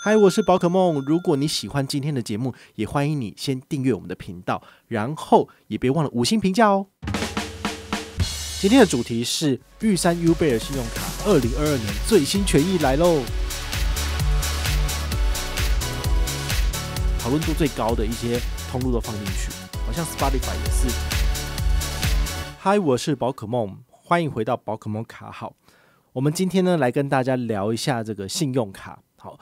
嗨，我是宝可梦。如果你喜欢今天的节目，也欢迎你先订阅我们的频道，然后也别忘了五星评价哦。今天的主题是玉山 U 贝尔信用卡，二零二二年最新权益来喽。讨论度最高的一些通路都放进去，好像 Spotify 也是。嗨，我是宝可梦，欢迎回到宝可梦卡号。我们今天呢，来跟大家聊一下这个信用卡，好。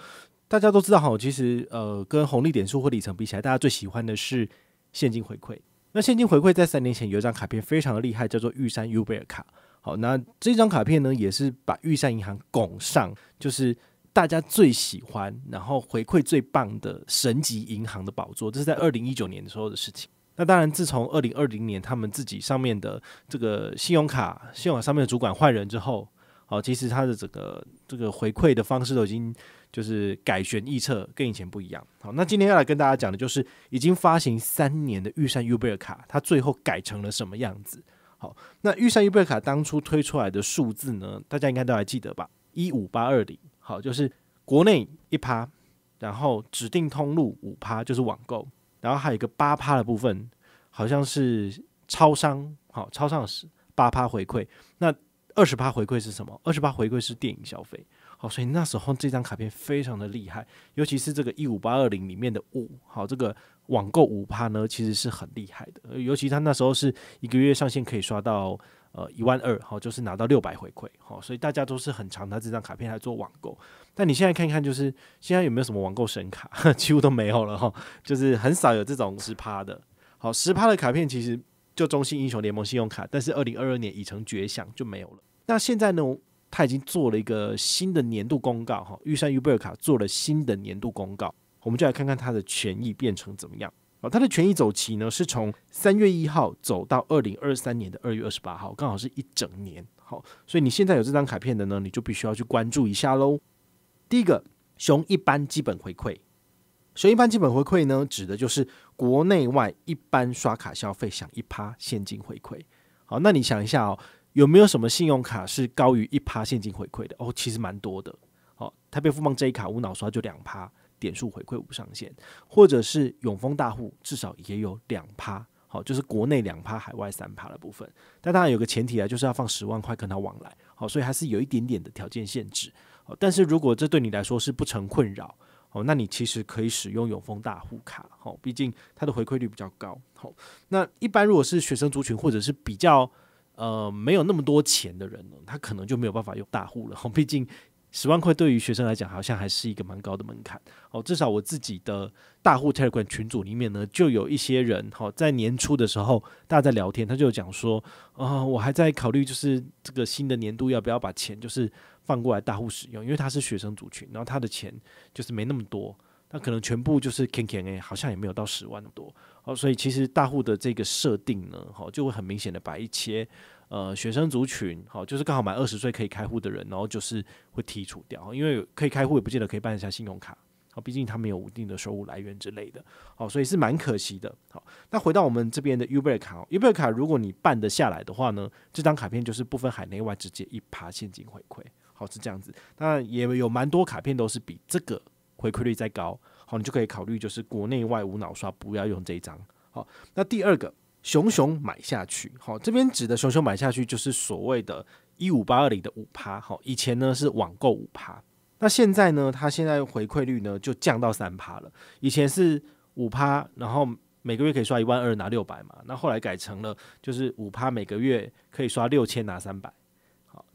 大家都知道哈，其实呃，跟红利点数或里程比起来，大家最喜欢的是现金回馈。那现金回馈在三年前有一张卡片非常的厉害，叫做玉山 U 贝尔卡。好，那这张卡片呢，也是把玉山银行拱上，就是大家最喜欢，然后回馈最棒的神级银行的宝座。这是在二零一九年的时候的事情。那当然，自从二零二零年他们自己上面的这个信用卡、信用卡上面的主管换人之后。好，其实它的整个这个回馈的方式都已经就是改弦易辙，跟以前不一样。好，那今天要来跟大家讲的就是已经发行三年的预算 Uber 卡，它最后改成了什么样子？好，那预算 Uber 卡当初推出来的数字呢，大家应该都还记得吧？一五八二零，好，就是国内一趴，然后指定通路五趴，就是网购，然后还有一个八趴的部分，好像是超商，好，超商是八趴回馈，那。二十八回馈是什么？二十八回馈是电影消费，好，所以那时候这张卡片非常的厉害，尤其是这个一五八二零里面的五，好，这个网购五趴呢，其实是很厉害的，尤其他那时候是一个月上线可以刷到呃一万二，好，就是拿到六百回馈，好，所以大家都是很常拿这张卡片来做网购。但你现在看看，就是现在有没有什么网购神卡？几乎都没有了哈，就是很少有这种十趴的，好，十趴的卡片其实。就中信英雄联盟信用卡，但是二零二二年已成绝响，就没有了。那现在呢？他已经做了一个新的年度公告，哈，预算 Uber 卡做了新的年度公告，我们就来看看它的权益变成怎么样。好，它的权益走期呢，是从三月一号走到二零二三年的二月二十八号，刚好是一整年。好，所以你现在有这张卡片的呢，你就必须要去关注一下喽。第一个，熊一般基本回馈。所以一般基本回馈呢，指的就是国内外一般刷卡消费享一趴现金回馈。好，那你想一下哦，有没有什么信用卡是高于一趴现金回馈的？哦，其实蛮多的。好，台北富邦这一卡无脑刷就两趴点数回馈无上限，或者是永丰大户至少也有两趴。好，就是国内两趴，海外三趴的部分。但当然有个前提啊，就是要放十万块跟他往来。好，所以还是有一点点的条件限制。哦，但是如果这对你来说是不成困扰。哦，那你其实可以使用永丰大户卡，哦，毕竟它的回馈率比较高。哦，那一般如果是学生族群或者是比较呃没有那么多钱的人呢，他可能就没有办法用大户了。哦，毕竟十万块对于学生来讲好像还是一个蛮高的门槛。哦，至少我自己的大户泰 a m 群组里面呢，就有一些人，哈，在年初的时候大家在聊天，他就讲说，啊，我还在考虑就是这个新的年度要不要把钱就是。放过来大户使用，因为他是学生族群，然后他的钱就是没那么多，那可能全部就是 K K A，好像也没有到十万那么多哦，所以其实大户的这个设定呢，好就会很明显的把一切呃学生族群，好，就是刚好满二十岁可以开户的人，然后就是会剔除掉，因为可以开户也不见得可以办一下信用卡，好，毕竟他没有稳定的收入来源之类的，好，所以是蛮可惜的，好，那回到我们这边的 Uber 卡，Uber 卡如果你办得下来的话呢，这张卡片就是不分海内外直接一趴现金回馈。好是这样子，那也有蛮多卡片都是比这个回馈率再高，好，你就可以考虑就是国内外无脑刷，不要用这一张。好，那第二个熊熊买下去，好，这边指的熊熊买下去就是所谓的一五八二零的五趴，好，以前呢是网购五趴，那现在呢，它现在回馈率呢就降到三趴了，以前是五趴，然后每个月可以刷一万二拿六百嘛，那后来改成了就是五趴每个月可以刷六千拿三百。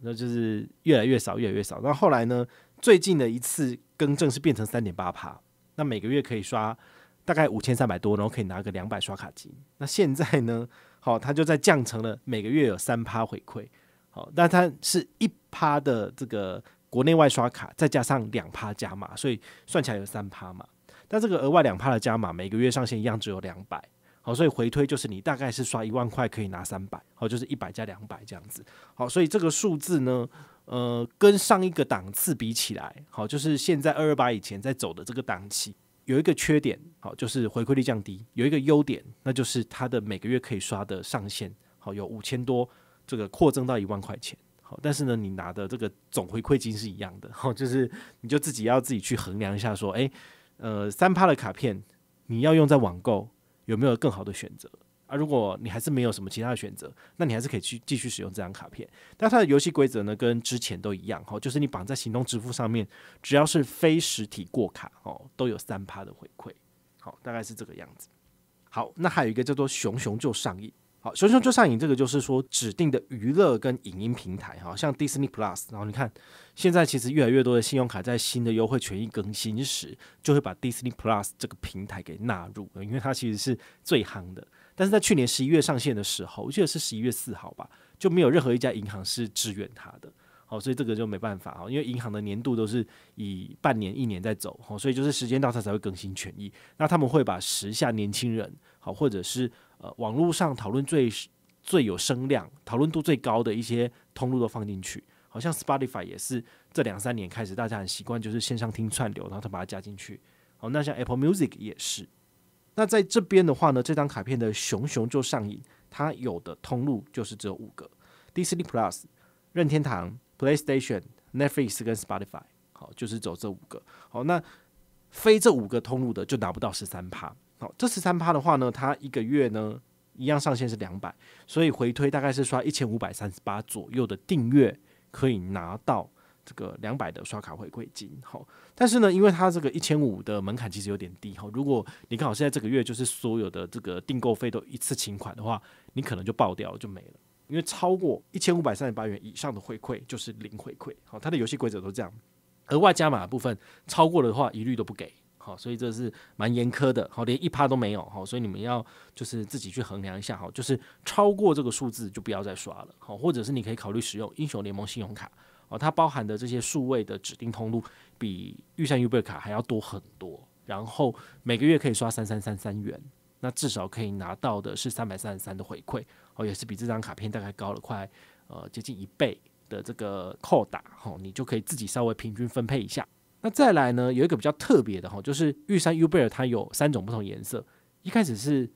那就是越来越少，越来越少。那后来呢？最近的一次更正是变成三点八趴，那每个月可以刷大概五千三百多，然后可以拿个两百刷卡金。那现在呢？好，它就在降成了每个月有三趴回馈。好，那它是一趴的这个国内外刷卡，再加上两趴加码，所以算起来有三趴嘛。但这个额外两趴的加码，每个月上限一样只有两百。好，所以回推就是你大概是刷一万块可以拿三百，好，就是一百加两百这样子。好，所以这个数字呢，呃，跟上一个档次比起来，好，就是现在二二八以前在走的这个档期有一个缺点，好，就是回馈率降低；有一个优点，那就是它的每个月可以刷的上限，好，有五千多，这个扩增到一万块钱。好，但是呢，你拿的这个总回馈金是一样的，好，就是你就自己要自己去衡量一下，说，诶，呃，三趴的卡片你要用在网购。有没有更好的选择啊？如果你还是没有什么其他的选择，那你还是可以去继续使用这张卡片。但它的游戏规则呢，跟之前都一样哈，就是你绑在行动支付上面，只要是非实体过卡哦，都有三趴的回馈。好，大概是这个样子。好，那还有一个叫做“熊熊就上亿”。好，熊熊就上瘾，这个就是说指定的娱乐跟影音平台哈，像 Disney Plus，然后你看现在其实越来越多的信用卡在新的优惠权益更新时，就会把 Disney Plus 这个平台给纳入，因为它其实是最夯的。但是在去年十一月上线的时候，我记得是十一月四号吧，就没有任何一家银行是支援它的。好，所以这个就没办法啊，因为银行的年度都是以半年、一年在走，好，所以就是时间到它才会更新权益。那他们会把时下年轻人好，或者是。呃，网络上讨论最最有声量、讨论度最高的一些通路都放进去，好像 Spotify 也是这两三年开始大家很习惯就是线上听串流，然后他把它加进去。好，那像 Apple Music 也是。那在这边的话呢，这张卡片的熊熊就上瘾，它有的通路就是只有五个：Disney Plus、任天堂、PlayStation、Netflix 跟 Spotify。好，就是走这五个。好，那非这五个通路的就拿不到十三趴。好，这十三趴的话呢，它一个月呢一样上限是两百，所以回推大概是刷一千五百三十八左右的订阅，可以拿到这个两百的刷卡回馈金。好，但是呢，因为它这个一千五的门槛其实有点低。好，如果你刚好现在这个月就是所有的这个订购费都一次清款的话，你可能就爆掉就没了，因为超过一千五百三十八元以上的回馈就是零回馈。好，它的游戏规则都这样，额外加码部分超过的话一律都不给。好，所以这是蛮严苛的，好，连一趴都没有，好，所以你们要就是自己去衡量一下，好，就是超过这个数字就不要再刷了，好，或者是你可以考虑使用英雄联盟信用卡，哦，它包含的这些数位的指定通路比预算预备卡还要多很多，然后每个月可以刷三三三三元，那至少可以拿到的是三百三十三的回馈，哦，也是比这张卡片大概高了快呃接近一倍的这个扣打，好，你就可以自己稍微平均分配一下。那再来呢，有一个比较特别的哈，就是玉山 Uber，它有三种不同颜色，一开始是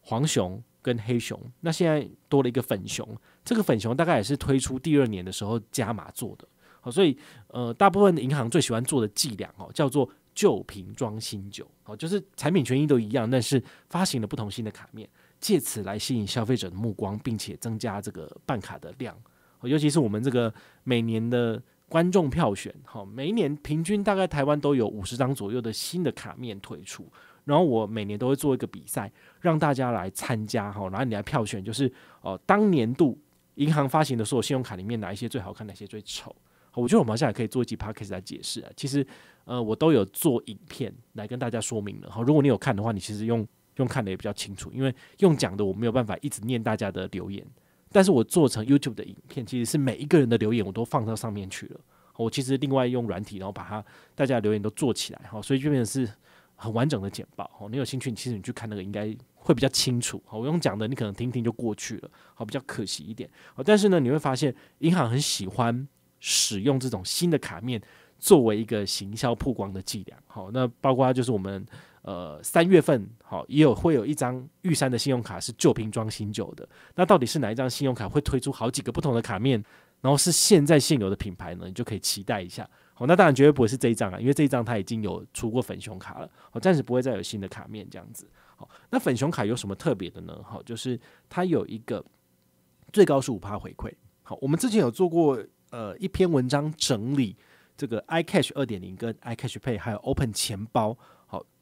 黄熊跟黑熊，那现在多了一个粉熊，这个粉熊大概也是推出第二年的时候加码做的。好，所以呃，大部分银行最喜欢做的伎俩哦，叫做旧瓶装新酒，哦，就是产品权益都一样，但是发行了不同新的卡面，借此来吸引消费者的目光，并且增加这个办卡的量，尤其是我们这个每年的。观众票选，哈，每年平均大概台湾都有五十张左右的新的卡面推出，然后我每年都会做一个比赛，让大家来参加，哈，然后你来票选，就是哦，当年度银行发行的所有信用卡里面，哪一些最好看，哪些最丑？我觉得我们现在可以做一集 p a c k a g e 来解释。其实，呃，我都有做影片来跟大家说明了，哈，如果你有看的话，你其实用用看的也比较清楚，因为用讲的我没有办法一直念大家的留言。但是我做成 YouTube 的影片，其实是每一个人的留言我都放到上面去了。我其实另外用软体，然后把它大家的留言都做起来哈，所以就变成是很完整的简报好，你有兴趣，你其实你去看那个应该会比较清楚。好，我用讲的，你可能听听就过去了，好比较可惜一点。好，但是呢，你会发现银行很喜欢使用这种新的卡面作为一个行销曝光的伎俩。好，那包括就是我们。呃，三月份好也有会有一张玉山的信用卡是旧瓶装新酒的，那到底是哪一张信用卡会推出好几个不同的卡面？然后是现在现有的品牌呢，你就可以期待一下。好，那当然绝对不会是这一张啊，因为这一张它已经有出过粉熊卡了，好，暂时不会再有新的卡面这样子。好，那粉熊卡有什么特别的呢？好，就是它有一个最高是五趴回馈。好，我们之前有做过呃一篇文章整理这个 iCash 二点零跟 iCash Pay 还有 Open 钱包。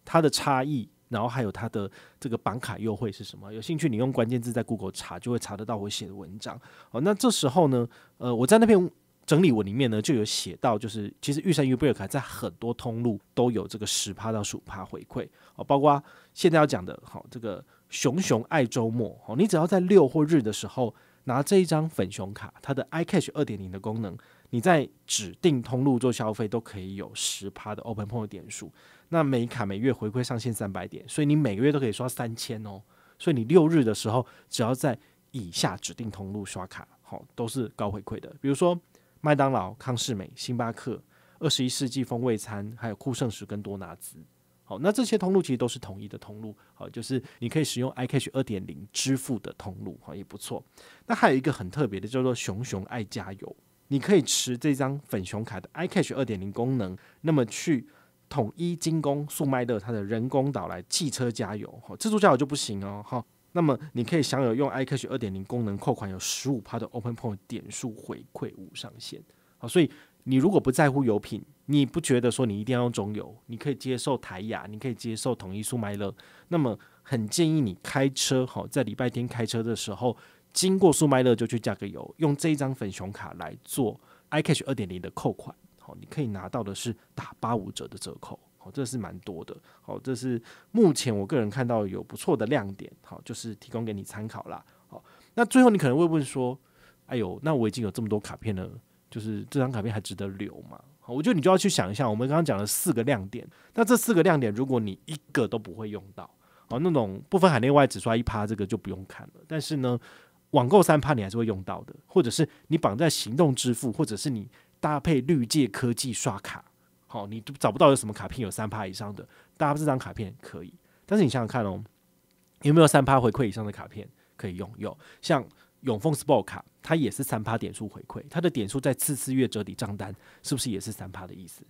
它的差异，然后还有它的这个绑卡优惠是什么？有兴趣，你用关键字在 Google 查，就会查得到我写的文章。哦，那这时候呢，呃，我在那篇整理文里面呢，就有写到，就是其实玉山与贝尔卡在很多通路都有这个十趴到十五趴回馈哦，包括现在要讲的，好这个熊熊爱周末哦，你只要在六或日的时候拿这一张粉熊卡，它的 iCash 二点零的功能，你在指定通路做消费都可以有十趴的 Open Point 点数。那每卡每月回馈上限三百点，所以你每个月都可以刷三千哦。所以你六日的时候，只要在以下指定通路刷卡，好，都是高回馈的。比如说麦当劳、康士美、星巴克、二十一世纪风味餐，还有酷盛食跟多拿滋，好，那这些通路其实都是统一的通路，好，就是你可以使用 iCash 二点零支付的通路，好，也不错。那还有一个很特别的，叫做熊熊爱加油，你可以持这张粉熊卡的 iCash 二点零功能，那么去。统一精工速卖乐，它的人工岛来汽车加油，哈，自助加油就不行哦，哈。那么你可以享有用 iCash 二点零功能扣款，有十五趴的 Open Point 点数回馈，无上限，好，所以你如果不在乎油品，你不觉得说你一定要用中油，你可以接受台雅，你可以接受统一速卖乐，那么很建议你开车，哈，在礼拜天开车的时候，经过速卖乐就去加个油，用这一张粉熊卡来做 iCash 二点零的扣款。好，你可以拿到的是打八五折的折扣，好，这是蛮多的。好，这是目前我个人看到有不错的亮点，好，就是提供给你参考啦。好，那最后你可能会问说，哎呦，那我已经有这么多卡片了，就是这张卡片还值得留吗？好，我觉得你就要去想一下，我们刚刚讲了四个亮点，那这四个亮点，如果你一个都不会用到，好，那种不分海内外只刷一趴，这个就不用看了。但是呢，网购三趴你还是会用到的，或者是你绑在行动支付，或者是你。搭配绿界科技刷卡，好，你都找不到有什么卡片有三趴以上的，搭这张卡片可以。但是你想想看哦，有没有三趴回馈以上的卡片可以用？有，像永丰 Sport 卡，它也是三趴点数回馈，它的点数在次次月折抵账单，是不是也是三趴的意思？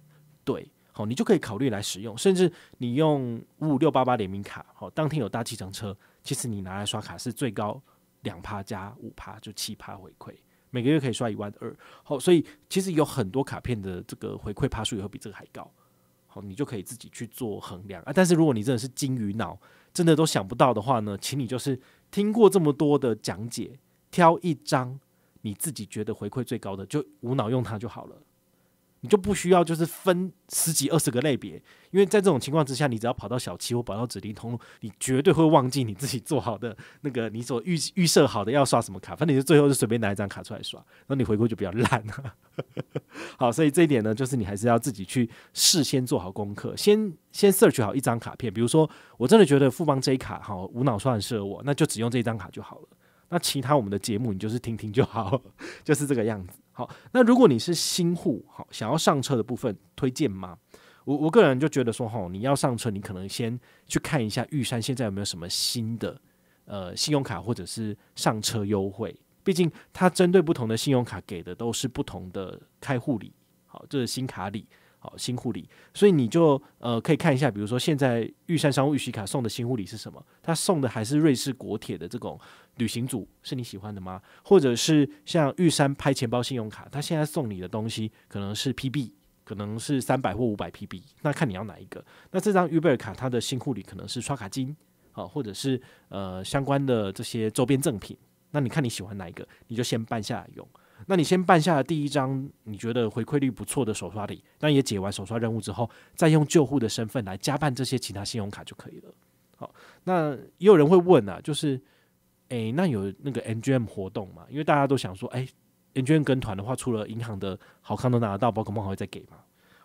对，好，你就可以考虑来使用。甚至你用五五六八八联名卡，好，当天有搭计程车，其实你拿来刷卡是最高两趴加五趴，就七趴回馈。每个月可以刷一万二，好，所以其实有很多卡片的这个回馈趴数也会比这个还高，好，你就可以自己去做衡量啊。但是如果你真的是金鱼脑，真的都想不到的话呢，请你就是听过这么多的讲解，挑一张你自己觉得回馈最高的，就无脑用它就好了。你就不需要就是分十几二十个类别，因为在这种情况之下，你只要跑到小七或跑到指定通路，你绝对会忘记你自己做好的那个你所预预设好的要刷什么卡，反正你就最后就随便拿一张卡出来刷，然后你回过就比较烂了。好，所以这一点呢，就是你还是要自己去事先做好功课，先先 search 好一张卡片，比如说我真的觉得富邦这一卡好无脑刷很适合我，那就只用这一张卡就好了。那其他我们的节目你就是听听就好，就是这个样子。好，那如果你是新户，好，想要上车的部分推荐吗？我我个人就觉得说，吼，你要上车，你可能先去看一下玉山现在有没有什么新的呃信用卡或者是上车优惠，毕竟它针对不同的信用卡给的都是不同的开户礼，好，这是新卡礼。好，新护理，所以你就呃可以看一下，比如说现在玉山商务预习卡送的新护理是什么？他送的还是瑞士国铁的这种旅行组，是你喜欢的吗？或者是像玉山拍钱包信用卡，他现在送你的东西可能是 PB，可能是三百或五百 PB，那看你要哪一个。那这张 Uber 卡它的新护理可能是刷卡金，好，或者是呃相关的这些周边赠品，那你看你喜欢哪一个，你就先办下来用。那你先办下了第一张你觉得回馈率不错的手刷礼，那也解完手刷任务之后，再用旧户的身份来加办这些其他信用卡就可以了。好，那也有人会问啊，就是，诶，那有那个 N G M 活动吗？因为大家都想说，诶 n G M 跟团的话，除了银行的好康都拿得到，宝可梦还会再给吗？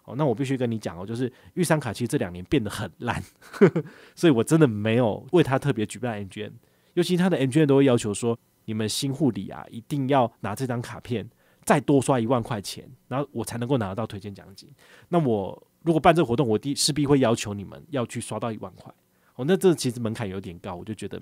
好，那我必须跟你讲哦，就是玉山卡其实这两年变得很烂，所以我真的没有为他特别举办 N G M，尤其他的 N G M 都会要求说。你们新护理啊，一定要拿这张卡片，再多刷一万块钱，然后我才能够拿得到推荐奖金。那我如果办这个活动，我第势必会要求你们要去刷到一万块。哦，那这其实门槛有点高，我就觉得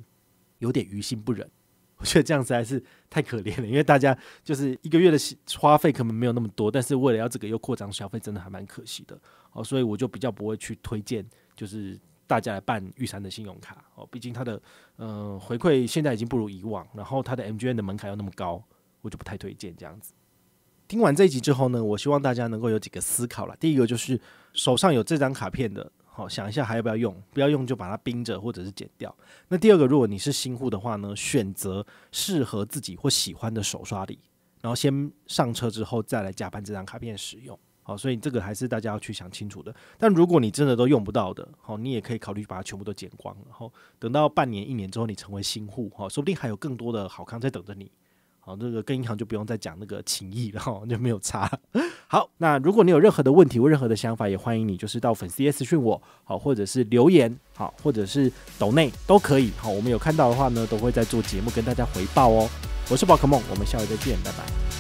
有点于心不忍。我觉得这样实在是太可怜了，因为大家就是一个月的花费可能没有那么多，但是为了要这个又扩张消费，真的还蛮可惜的。哦，所以我就比较不会去推荐，就是。大家来办玉山的信用卡哦，毕竟它的嗯回馈现在已经不如以往，然后它的 MGN 的门槛又那么高，我就不太推荐这样子。听完这一集之后呢，我希望大家能够有几个思考了。第一个就是手上有这张卡片的，好想一下还要不要用，不要用就把它冰着或者是剪掉。那第二个，如果你是新户的话呢，选择适合自己或喜欢的手刷礼，然后先上车之后再来加办这张卡片使用。好，所以这个还是大家要去想清楚的。但如果你真的都用不到的，好，你也可以考虑把它全部都剪光，然后等到半年、一年之后，你成为新户哈，说不定还有更多的好康在等着你。好，这个跟银行就不用再讲那个情谊了哈，就没有差。好，那如果你有任何的问题或任何的想法，也欢迎你就是到粉丝 S 讯我，好，或者是留言，好，或者是抖内都可以。好，我们有看到的话呢，都会在做节目跟大家回报哦。我是宝可梦，我们下回再见，拜拜。